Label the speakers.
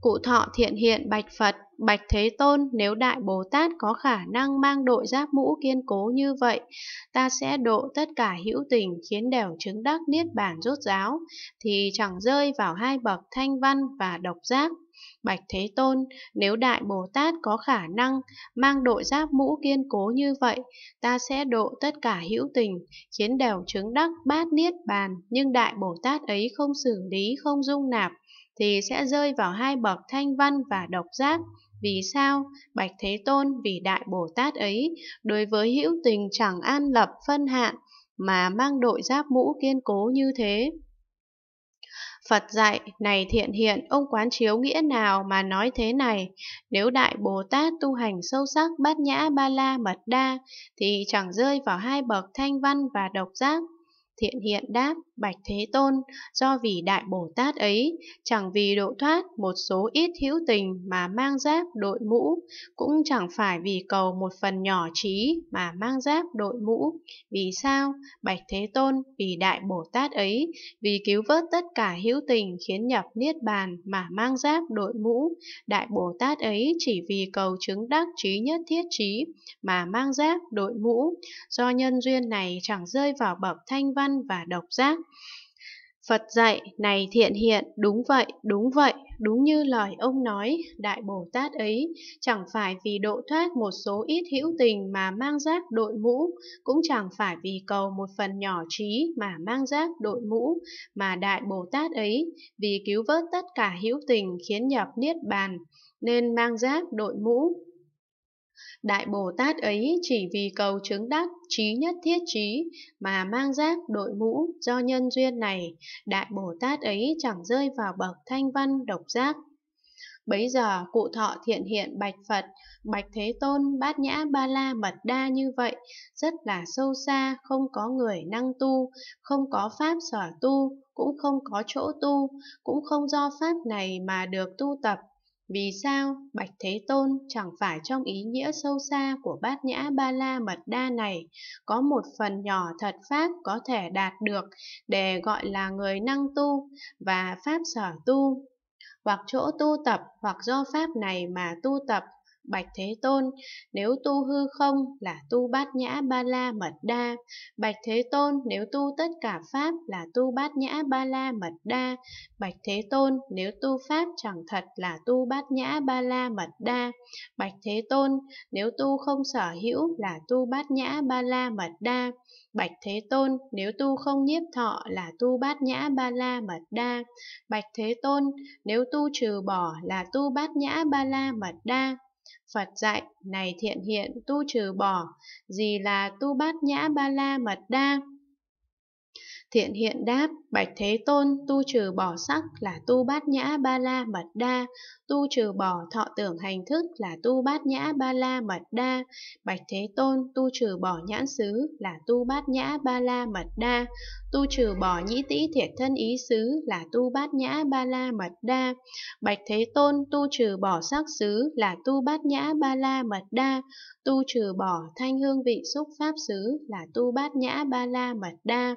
Speaker 1: Cụ thọ thiện hiện bạch Phật, bạch Thế Tôn, nếu Đại Bồ Tát có khả năng mang đội giáp mũ kiên cố như vậy, ta sẽ độ tất cả hữu tình khiến đều chứng đắc niết bàn rốt giáo, thì chẳng rơi vào hai bậc thanh văn và độc giác. Bạch Thế Tôn, nếu Đại Bồ Tát có khả năng mang đội giáp mũ kiên cố như vậy, ta sẽ độ tất cả hữu tình, khiến đều chứng đắc bát niết bàn, nhưng Đại Bồ Tát ấy không xử lý, không dung nạp, thì sẽ rơi vào hai bậc thanh văn và độc giác. Vì sao? Bạch Thế Tôn vì Đại Bồ Tát ấy, đối với hữu tình chẳng an lập phân hạn, mà mang đội giáp mũ kiên cố như thế. Phật dạy, này thiện hiện, ông quán chiếu nghĩa nào mà nói thế này, nếu Đại Bồ Tát tu hành sâu sắc bát nhã ba la mật đa, thì chẳng rơi vào hai bậc thanh văn và độc giác, Thiện hiện đáp, Bạch Thế Tôn, do vì Đại Bồ Tát ấy, chẳng vì độ thoát một số ít hữu tình mà mang giáp đội mũ, cũng chẳng phải vì cầu một phần nhỏ trí mà mang giáp đội mũ. Vì sao? Bạch Thế Tôn, vì Đại Bồ Tát ấy, vì cứu vớt tất cả hữu tình khiến nhập Niết Bàn mà mang giáp đội mũ. Đại Bồ Tát ấy chỉ vì cầu chứng đắc trí nhất thiết trí mà mang giáp đội mũ. Do nhân duyên này chẳng rơi vào bậc thanh văn gian và độc giác. Phật dạy, này thiện hiện, đúng vậy, đúng vậy, đúng như lời ông nói, Đại Bồ Tát ấy, chẳng phải vì độ thoát một số ít hữu tình mà mang giác đội mũ, cũng chẳng phải vì cầu một phần nhỏ trí mà mang giác đội mũ, mà Đại Bồ Tát ấy, vì cứu vớt tất cả hữu tình khiến nhập niết bàn, nên mang giác đội mũ, Đại Bồ Tát ấy chỉ vì cầu chứng đắc trí nhất thiết trí mà mang giác đội mũ do nhân duyên này, Đại Bồ Tát ấy chẳng rơi vào bậc thanh văn độc giác. Bấy giờ cụ thọ thiện hiện bạch Phật, bạch Thế Tôn bát nhã ba la mật đa như vậy, rất là sâu xa, không có người năng tu, không có pháp sở tu, cũng không có chỗ tu, cũng không do pháp này mà được tu tập vì sao Bạch Thế Tôn chẳng phải trong ý nghĩa sâu xa của bát nhã ba la mật đa này có một phần nhỏ thật Pháp có thể đạt được để gọi là người năng tu và Pháp sở tu, hoặc chỗ tu tập hoặc do Pháp này mà tu tập Bạch Thế Tôn, nếu tu hư không là tu bát nhã ba la mật đa. Bạch Thế Tôn, nếu tu tất cả pháp là tu bát nhã ba la mật đa. Bạch Thế Tôn, nếu tu pháp chẳng thật là tu bát nhã ba la mật đa. Bạch Thế Tôn, nếu tu không sở hữu là tu bát nhã ba la mật đa. Bạch Thế Tôn, nếu tu không nhiếp thọ là tu bát nhã ba la mật đa. Bạch Thế Tôn, nếu tu trừ bỏ là tu bát nhã ba la mật đa. Phật dạy, này thiện hiện tu trừ bỏ, gì là tu bát nhã ba la mật đa? Thiện hiện đáp, bạch thế tôn, tu trừ bỏ sắc là tu bát nhã ba la mật đa, tu trừ bỏ thọ tưởng hành thức là tu bát nhã ba la mật đa, bạch thế tôn, tu trừ bỏ nhãn xứ là tu bát nhã ba la mật đa, tu trừ bỏ nhĩ tĩ thiệt thân ý xứ là tu bát nhã ba la mật đa, bạch thế tôn, tu trừ bỏ sắc xứ là tu bát nhã ba la mật đa, tu trừ bỏ thanh hương vị xúc pháp xứ là tu bát nhã ba la mật đa.